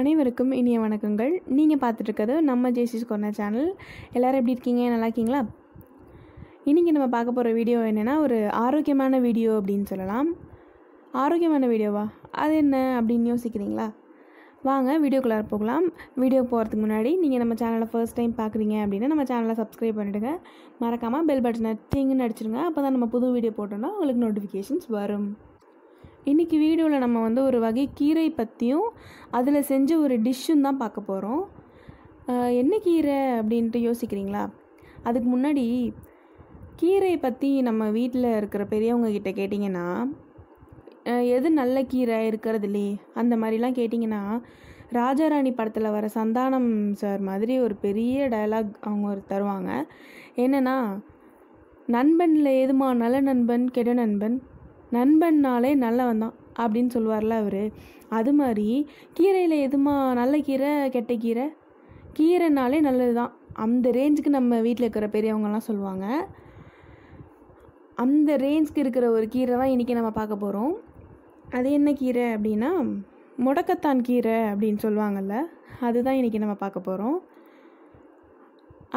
அனைவருக்கும் இனிய வணக்கங்கள் நீங்கள் பார்த்துட்டு இருக்கிறது நம்ம ஜேசிஸ் கொர்னர் சேனல் எல்லோரும் எப்படி இருக்கீங்க நல்லா இருக்கீங்களா இன்றைக்கி நம்ம பார்க்க போகிற வீடியோ என்னென்னா ஒரு ஆரோக்கியமான வீடியோ அப்படின்னு சொல்லலாம் ஆரோக்கியமான வீடியோவா அது என்ன அப்படின்னு யோசிக்கிறீங்களா வாங்க வீடியோக்குள்ளார போகலாம் வீடியோ போகிறதுக்கு முன்னாடி நீங்கள் நம்ம சேனலை ஃபர்ஸ்ட் டைம் பார்க்குறீங்க அப்படின்னா நம்ம சேனலை சப்ஸ்கிரைப் பண்ணிவிடுங்க மறக்காமல் பெல் பட்டன் டிங்குன்னு அடிச்சிருங்க அப்போ தான் நம்ம புது வீடியோ போட்டோம்னா உங்களுக்கு நோட்டிஃபிகேஷன்ஸ் வரும் இன்றைக்கி வீடியோவில் நம்ம வந்து ஒரு வகை கீரை பற்றியும் அதில் செஞ்ச ஒரு டிஷ்ஷும் தான் பார்க்க போகிறோம் என்ன கீரை அப்படின்ட்டு யோசிக்கிறீங்களா அதுக்கு முன்னாடி கீரை பற்றி நம்ம வீட்டில் இருக்கிற பெரியவங்க கிட்ட கேட்டிங்கன்னா எது நல்ல கீரை இருக்கிறதுலே அந்த மாதிரிலாம் கேட்டிங்கன்னா ராஜாராணி படத்தில் வர சந்தானம் சார் மாதிரி ஒரு பெரிய டயலாக் அவங்க ஒரு தருவாங்க என்னென்னா நண்பனில் எதுமா நல்ல நண்பன் கெட நண்பன் நண்பன்னாலே நல்லவன் தான் அப்படின்னு சொல்லுவார்ல அவர் அது மாதிரி கீரையில் எதுமா நல்ல கீரை கெட்ட கீரை கீரைனாலே நல்லது தான் அந்த ரேஞ்சுக்கு நம்ம வீட்டில் இருக்கிற பெரியவங்கலாம் சொல்லுவாங்க அந்த ரேஞ்சுக்கு இருக்கிற ஒரு கீரை தான் இன்றைக்கி நம்ம பார்க்க போகிறோம் அது என்ன கீரை அப்படின்னா முடக்கத்தான் கீரை அப்படின்னு சொல்லுவாங்கள்ல அதுதான் இன்றைக்கி நம்ம பார்க்க போகிறோம்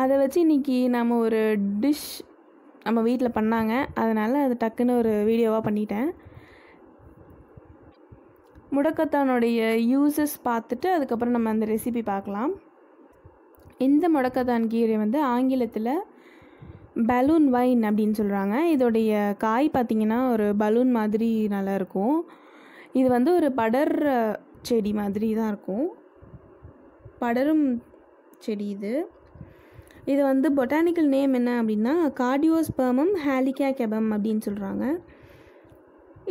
அதை வச்சு இன்றைக்கி நம்ம ஒரு டிஷ் நம்ம வீட்டில் பண்ணாங்க அதனால் அது டக்குன்னு ஒரு வீடியோவாக பண்ணிட்டேன் முடக்கத்தானுடைய யூசஸ் பார்த்துட்டு அதுக்கப்புறம் நம்ம அந்த ரெசிபி பார்க்கலாம் இந்த முடக்கத்தான் கீரை வந்து ஆங்கிலத்தில் பலூன் வைன் அப்படின்னு சொல்கிறாங்க இதோடைய காய் பார்த்திங்கன்னா ஒரு பலூன் மாதிரி நல்லா இருக்கும் இது வந்து ஒரு படர் செடி மாதிரி தான் இருக்கும் படரும் செடி இது இது வந்து பொட்டானிக்கல் நேம் என்ன அப்படின்னா கார்டியோஸ்பர்மம் ஹாலிகா கெபம் அப்படின்னு சொல்கிறாங்க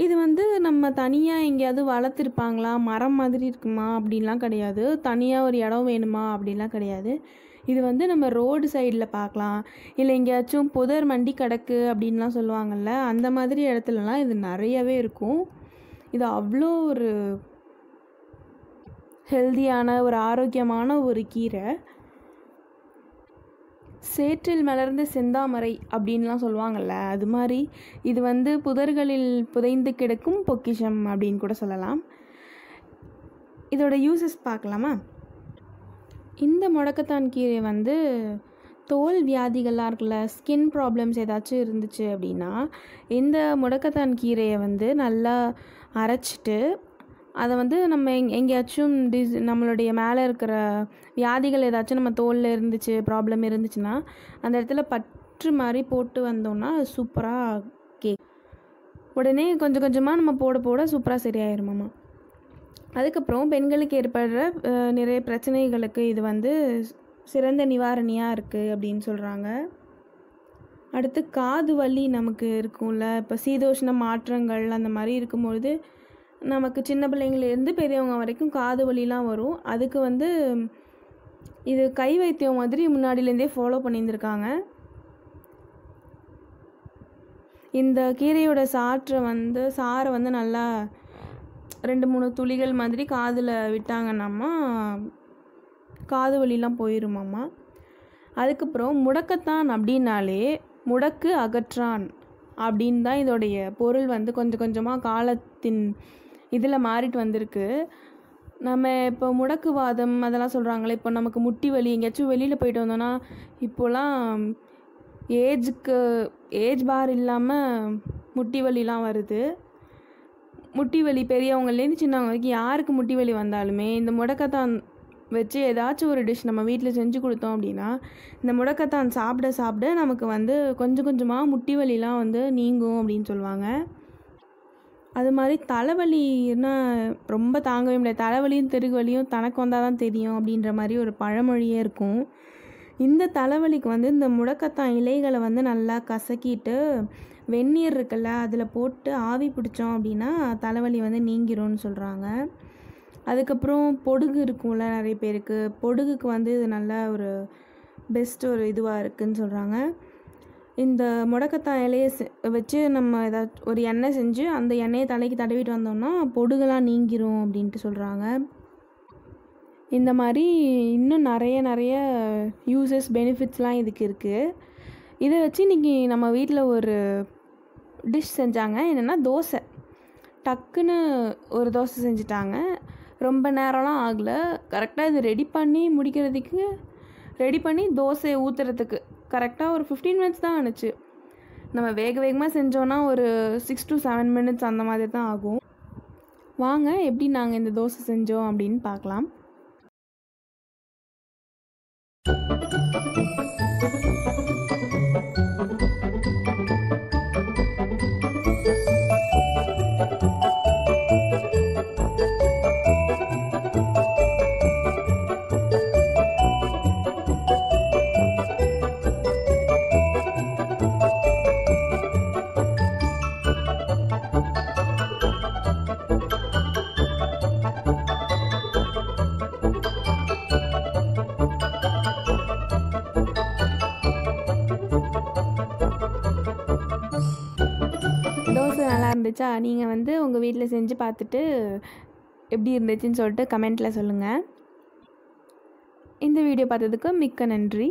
இது வந்து நம்ம தனியாக எங்கேயாவது வளர்த்துருப்பாங்களா மரம் மாதிரி இருக்குமா அப்படின்லாம் கிடையாது தனியாக ஒரு இடம் வேணுமா அப்படின்லாம் கிடையாது இது வந்து நம்ம ரோடு சைடில் பார்க்கலாம் இல்லை எங்கேயாச்சும் புதர் மண்டி கிடக்கு அப்படின்லாம் சொல்லுவாங்கள்ல அந்த மாதிரி இடத்துலலாம் இது நிறையவே இருக்கும் இது அவ்வளோ ஒரு ஹெல்தியான ஒரு ஆரோக்கியமான ஒரு கீரை சேற்றில் மலர்ந்த செந்தாமரை அப்படின்லாம் சொல்லுவாங்கள்ல அது மாதிரி இது வந்து புதர்களில் புதைந்து கிடக்கும் பொக்கிஷம் அப்படின்னு கூட சொல்லலாம் இதோட யூசஸ் பார்க்கலாமா இந்த முடக்கத்தான் கீரை வந்து தோல் வியாதிகள்லாம் இருக்குல்ல ஸ்கின் ப்ராப்ளம்ஸ் ஏதாச்சும் இருந்துச்சு அப்படின்னா இந்த முடக்கத்தான் கீரையை வந்து நல்லா அரைச்சிட்டு அதை வந்து நம்ம எங் எங்கேயாச்சும் டிஸ் நம்மளுடைய மேலே இருக்கிற வியாதிகள் ஏதாச்சும் நம்ம தோலில் இருந்துச்சு ப்ராப்ளம் இருந்துச்சுன்னா அந்த இடத்துல பற்று மாதிரி போட்டு வந்தோம்னா சூப்பராக கேக் உடனே கொஞ்சம் கொஞ்சமாக நம்ம போட போட சூப்பராக சரியாயிருமாம்மா அதுக்கப்புறம் பெண்களுக்கு ஏற்படுற நிறைய பிரச்சனைகளுக்கு இது வந்து சிறந்த நிவாரணியாக இருக்குது அப்படின்னு சொல்கிறாங்க அடுத்து காது வலி நமக்கு இருக்கும்ல இப்போ சீதோஷ்ண மாற்றங்கள் அந்த மாதிரி இருக்கும்பொழுது நமக்கு சின்ன பிள்ளைங்கள்லேருந்து பெரியவங்க வரைக்கும் காது வலிலாம் வரும் அதுக்கு வந்து இது கை வைத்தியம் மாதிரி முன்னாடிலேருந்தே ஃபாலோ பண்ணியிருந்துருக்காங்க இந்த கீரையோட சாற்றை வந்து சாறை வந்து நல்லா ரெண்டு மூணு துளிகள் மாதிரி காதில் விட்டாங்கன்னாம்மா காது வலிலாம் போயிருமாம்மா அதுக்கப்புறம் முடக்கத்தான் அப்படின்னாலே முடக்கு அகற்றான் அப்படின்னு தான் இதோடைய பொருள் வந்து கொஞ்சம் கொஞ்சமாக காலத்தின் இதில் மாறிட்டு வந்திருக்கு நம்ம இப்போ முடக்குவாதம் அதெல்லாம் சொல்கிறாங்களே இப்போ நமக்கு முட்டி வலி எங்கேயாச்சும் வெளியில் போயிட்டு வந்தோன்னா இப்போலாம் ஏஜுக்கு ஏஜ் பார் இல்லாமல் முட்டி வலிலாம் வருது முட்டி வலி பெரியவங்கலேருந்து சின்னவங்க வரைக்கும் யாருக்கு முட்டி வலி வந்தாலுமே இந்த முடக்கத்தான் வச்சு ஏதாச்சும் ஒரு டிஷ் நம்ம வீட்டில் செஞ்சு கொடுத்தோம் அப்படின்னா இந்த முடக்கத்தான் சாப்பிட சாப்பிட நமக்கு வந்து கொஞ்சம் கொஞ்சமாக முட்டி வலிலாம் வந்து நீங்கும் அப்படின்னு சொல்லுவாங்க அது மாதிரி தலைவலின்னா ரொம்ப தாங்கவே முடியாது தலைவலியும் வலியும் தனக்கு வந்தால் தான் தெரியும் அப்படின்ற மாதிரி ஒரு பழமொழியே இருக்கும் இந்த தலைவலிக்கு வந்து இந்த முடக்கத்தான் இலைகளை வந்து நல்லா கசக்கிட்டு வெந்நீர் இருக்குல்ல அதில் போட்டு ஆவி பிடிச்சோம் அப்படின்னா தலைவலி வந்து நீங்கிரும்னு சொல்கிறாங்க அதுக்கப்புறம் பொடுகு இருக்கும்ல நிறைய பேருக்கு பொடுகுக்கு வந்து இது நல்ல ஒரு பெஸ்ட் ஒரு இதுவாக இருக்குதுன்னு சொல்கிறாங்க இந்த முடக்கத்தான் இலையை வச்சு நம்ம ஏதாச்சும் ஒரு எண்ணெய் செஞ்சு அந்த எண்ணெயை தலைக்கு தடவிட்டு வந்தோம்னா பொடுகெல்லாம் நீங்கிரும் அப்படின்ட்டு சொல்கிறாங்க இந்த மாதிரி இன்னும் நிறைய நிறைய யூசஸ் பெனிஃபிட்ஸ்லாம் இதுக்கு இருக்குது இதை வச்சு இன்றைக்கி நம்ம வீட்டில் ஒரு டிஷ் செஞ்சாங்க என்னென்னா தோசை டக்குன்னு ஒரு தோசை செஞ்சுட்டாங்க ரொம்ப நேரம்லாம் ஆகலை கரெக்டாக இது ரெடி பண்ணி முடிக்கிறதுக்கு ரெடி பண்ணி தோசையை ஊற்றுறதுக்கு கரெக்டாக ஒரு ஃபிஃப்டீன் மினிட்ஸ் தான் ஆணுச்சு நம்ம வேக வேகமாக செஞ்சோன்னா ஒரு சிக்ஸ் டு செவன் மினிட்ஸ் அந்த மாதிரி தான் ஆகும் வாங்க எப்படி நாங்கள் இந்த தோசை செஞ்சோம் அப்படின்னு பார்க்கலாம் இருந்துச்சா நீங்கள் வந்து உங்கள் வீட்டில் செஞ்சு பார்த்துட்டு எப்படி இருந்துச்சுன்னு சொல்லிட்டு கமெண்ட்டில் சொல்லுங்கள் இந்த வீடியோ பார்த்ததுக்கு மிக்க நன்றி